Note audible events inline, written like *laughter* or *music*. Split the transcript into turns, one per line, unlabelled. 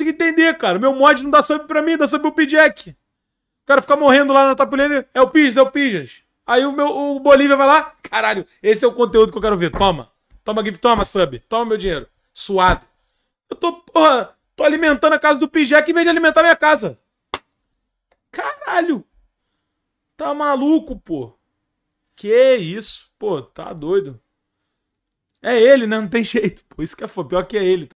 tem que entender, cara. Meu mod não dá sub pra mim, dá sub pro Pijack. O cara fica morrendo lá na tapuleira. É o Pijas, é o Pijas. Aí o, meu, o Bolívia vai lá. Caralho, esse é o conteúdo que eu quero ver. Toma. Toma, give, toma, sub. Toma meu dinheiro. Suado. Eu tô, porra, tô alimentando a casa do Pijack em vez de alimentar minha casa. Caralho. Tá maluco, pô. Que isso? Pô, tá doido. É ele, né? Não tem *laughs* jeito. Pô, isso que é foda. Pior que é ele. Tá